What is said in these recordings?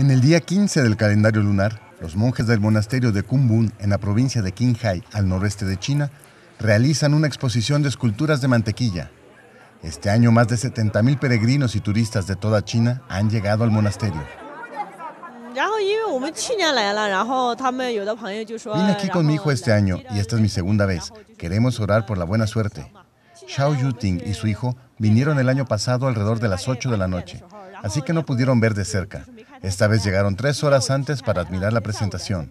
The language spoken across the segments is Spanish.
En el día 15 del calendario lunar, los monjes del monasterio de Kumbun, en la provincia de Qinghai, al noreste de China, realizan una exposición de esculturas de mantequilla. Este año más de 70.000 peregrinos y turistas de toda China han llegado al monasterio. Vine aquí con mi hijo este año y esta es mi segunda vez. Queremos orar por la buena suerte. Xiao Yuting y su hijo vinieron el año pasado alrededor de las 8 de la noche así que no pudieron ver de cerca. Esta vez llegaron tres horas antes para admirar la presentación.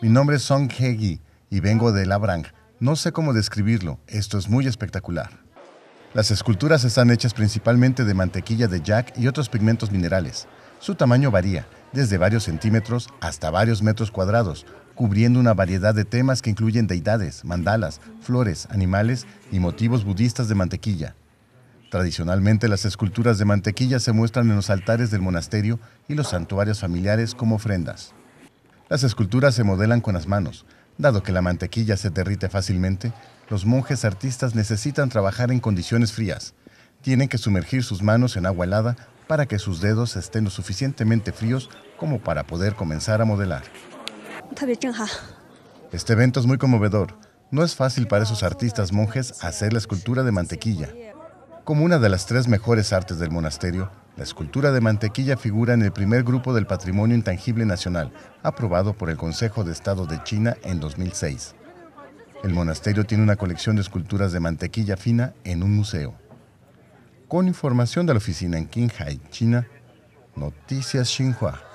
Mi nombre es Song Hegi y vengo de Labrang. No sé cómo describirlo, esto es muy espectacular. Las esculturas están hechas principalmente de mantequilla de jack y otros pigmentos minerales. Su tamaño varía, desde varios centímetros hasta varios metros cuadrados, cubriendo una variedad de temas que incluyen deidades, mandalas, flores, animales y motivos budistas de mantequilla. Tradicionalmente las esculturas de mantequilla se muestran en los altares del monasterio y los santuarios familiares como ofrendas. Las esculturas se modelan con las manos. Dado que la mantequilla se derrite fácilmente, los monjes artistas necesitan trabajar en condiciones frías. Tienen que sumergir sus manos en agua helada para que sus dedos estén lo suficientemente fríos como para poder comenzar a modelar. Este evento es muy conmovedor. No es fácil para esos artistas monjes hacer la escultura de mantequilla. Como una de las tres mejores artes del monasterio, la escultura de mantequilla figura en el primer grupo del Patrimonio Intangible Nacional, aprobado por el Consejo de Estado de China en 2006. El monasterio tiene una colección de esculturas de mantequilla fina en un museo. Con información de la oficina en Qinghai, China, Noticias Xinhua.